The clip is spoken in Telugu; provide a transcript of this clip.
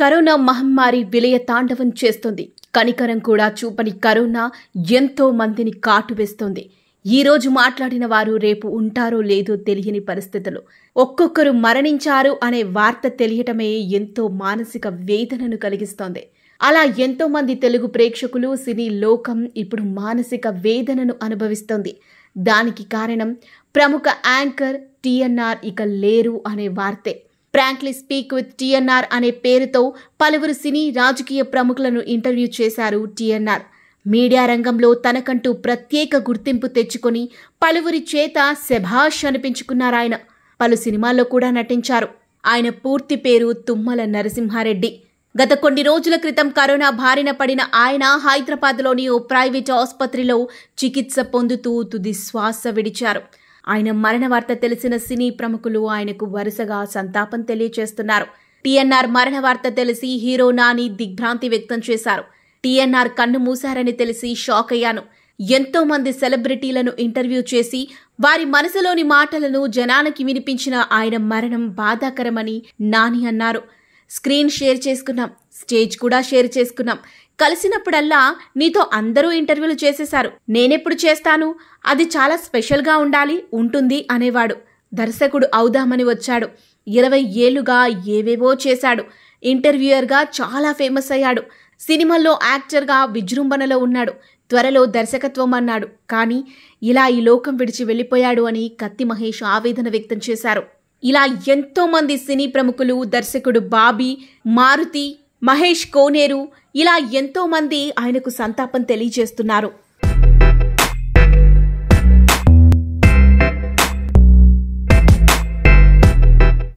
కరోనా మహమ్మారి విలయ తాండవం చేస్తుంది కనికరం కూడా చూపని కరోనా ఎంతో మందిని కాటువేస్తోంది ఈ రోజు మాట్లాడిన వారు రేపు ఉంటారో లేదో తెలియని పరిస్థితులు ఒక్కొక్కరు మరణించారు అనే వార్త తెలియటమే ఎంతో మానసిక వేదనను కలిగిస్తోంది అలా ఎంతో మంది తెలుగు ప్రేక్షకులు సినీ లోకం ఇప్పుడు మానసిక వేదనను అనుభవిస్తోంది దానికి కారణం ప్రముఖ యాంకర్ టిఎన్ఆర్ ఇక లేరు అనే వార్తే ఫ్రాంక్లీ స్పీక్ విత్ టీఎన్ఆర్ అనే పేరుతో పలువురు సినీ రాజకీయ ప్రముఖులను ఇంటర్వ్యూ చేశారు టీఎన్ఆర్ మీడియా రంగంలో తనకంటూ ప్రత్యేక గుర్తింపు తెచ్చుకొని పలువురి చేత శభాష్ అనిపించుకున్నారాయన పలు సినిమాల్లో కూడా నటించారు ఆయన పూర్తి పేరు తుమ్మల నరసింహారెడ్డి గత కొన్ని రోజుల క్రితం కరోనా బారిన పడిన ఆయన హైదరాబాద్లోని ఓ ప్రైవేట్ ఆసుపత్రిలో చికిత్స పొందుతూ తుది శ్వాస విడిచారు ఆయన మరణ వార్త తెలిసిన సినీ ప్రముఖులు ఆయనకు వరుసగా సంతాపం తెలియజేస్తున్నారు టీఎన్ఆర్ మరణ వార్త తెలిసి హీరో నాని దిగ్భ్రాంతి వ్యక్తం చేశారు టీఎన్ఆర్ కన్ను మూశారని తెలిసి షాక్ అయ్యాను ఎంతో మంది సెలబ్రిటీలను ఇంటర్వ్యూ చేసి వారి మనసులోని మాటలను జనానికి వినిపించిన ఆయన మరణం బాధాకరమని నాని అన్నారు స్క్రీన్ షేర్ చేసుకున్నాం స్టేజ్ కూడా షేర్ చేసుకున్నాం కలిసినప్పుడల్లా నీతో అందరూ ఇంటర్వ్యూలు చేసేశారు నేనెప్పుడు చేస్తాను అది చాలా స్పెషల్గా ఉండాలి ఉంటుంది అనేవాడు దర్శకుడు అవుదామని వచ్చాడు ఇరవై ఏళ్ళుగా ఏవేవో చేశాడు ఇంటర్వ్యూయర్గా చాలా ఫేమస్ అయ్యాడు సినిమాల్లో యాక్టర్గా విజృంభణలో ఉన్నాడు త్వరలో దర్శకత్వం అన్నాడు కానీ ఇలా ఈ లోకం విడిచి వెళ్ళిపోయాడు అని కత్తి మహేష్ ఆవేదన వ్యక్తం చేశారు ఇలా ఎంతోమంది సినీ ప్రముఖులు దర్శకుడు బాబీ మారుతి మహేష్ కోనేరు ఇలా ఎంతోమంది ఆయనకు సంతాపం తెలియజేస్తున్నారు